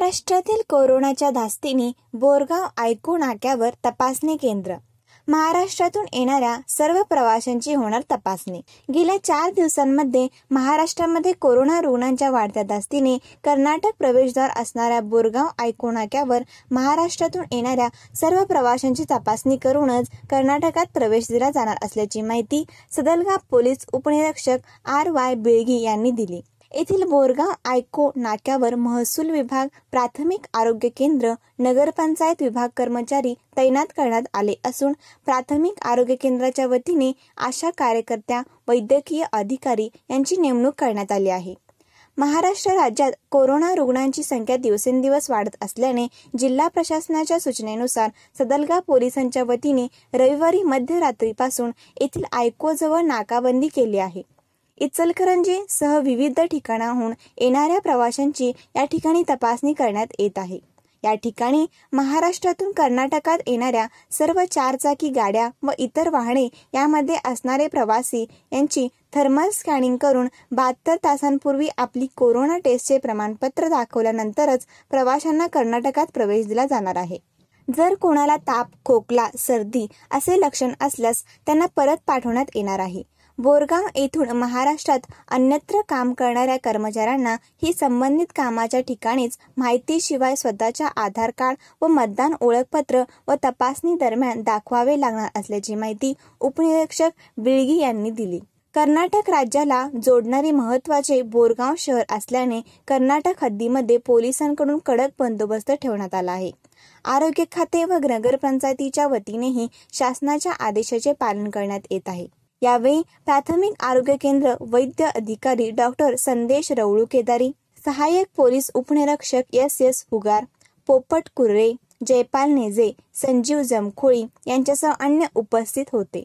महाराष्ट्रातील कोरोनाच्या धास्तीने बोरगाव आयकू नाक्यावर तपासणी केंद्र महाराष्ट्रातून येणाऱ्या सर्व प्रवाशांची होणार तपासणी गेल्या चार दिवसांमध्ये महाराष्ट्रामध्ये कोरोना रुग्णांच्या वाढत्या धास्तीने कर्नाटक प्रवेशद्वार असणाऱ्या बोरगाव आयको नाक्यावर महाराष्ट्रातून येणाऱ्या सर्व प्रवाशांची तपासणी करूनच कर्नाटकात प्रवेश दिला जाणार असल्याची माहिती सदलगाव पोलीस उपनिरीक्षक आर वाय बिळगी यांनी दिली येथील बोरगाव आयको नाक्यावर महसूल विभाग प्राथमिक आरोग्य केंद्र नगरपंचायत विभाग कर्मचारी तैनात करण्यात आले असून प्राथमिक आरोग्य केंद्राच्या वतीने आशा कार्यकर्त्या वैद्यकीय अधिकारी यांची नेमणूक करण्यात आली आहे महाराष्ट्र राज्यात कोरोना रुग्णांची संख्या दिवसेंदिवस वाढत असल्याने जिल्हा प्रशासनाच्या सूचनेनुसार सदलगा पोलिसांच्या वतीने रविवारी मध्यरात्रीपासून येथील आयकोजवळ नाकाबंदी केली आहे इचलकरंजी सह विविध ठिकाणाहून येणाऱ्या प्रवाशांची या ठिकाणी तपासणी करण्यात येत आहे या ठिकाणी महाराष्ट्रातून कर्नाटकात येणाऱ्या सर्व चारचाकी गाड्या व इतर वाहने यामध्ये असणारे प्रवासी यांची थर्मल स्कॅनिंग करून बहात्तर तासांपूर्वी आपली कोरोना टेस्टचे प्रमाणपत्र दाखवल्यानंतरच प्रवाशांना कर्नाटकात प्रवेश दिला जाणार आहे जर कोणाला ताप खोकला सर्दी असे लक्षण असल्यास त्यांना परत पाठवण्यात येणार आहे बोरगाव येथून महाराष्ट्रात अन्यत्र काम करणाऱ्या कर्मचाऱ्यांना ही संबंधित कामाच्या ठिकाणीच माहितीशिवाय स्वतःच्या आधार कार्ड व मतदान ओळखपत्र व तपासणी दरम्यान दाखवावे लागणार असल्याची माहिती उपनिरीक्षक बिळगी यांनी दिली कर्नाटक राज्याला जोडणारे महत्वाचे बोरगाव शहर असल्याने कर्नाटक हद्दीमध्ये पोलिसांकडून कडक बंदोबस्त ठेवण्यात आला आहे आरोग्य खाते व नगरपंचायतीच्या वतीनेही शासनाच्या आदेशाचे पालन करण्यात येत आहे यावेळी प्राथमिक आरोग्य केंद्र वैद्य अधिकारी डॉक्टर संदेश रवळू केदारी सहाय्यक पोलीस उपनिरीक्षक एस एस हुगार पोपट कुर्रे जयपाल नेजे संजीव जमखोळी यांच्यासह अन्य उपस्थित होते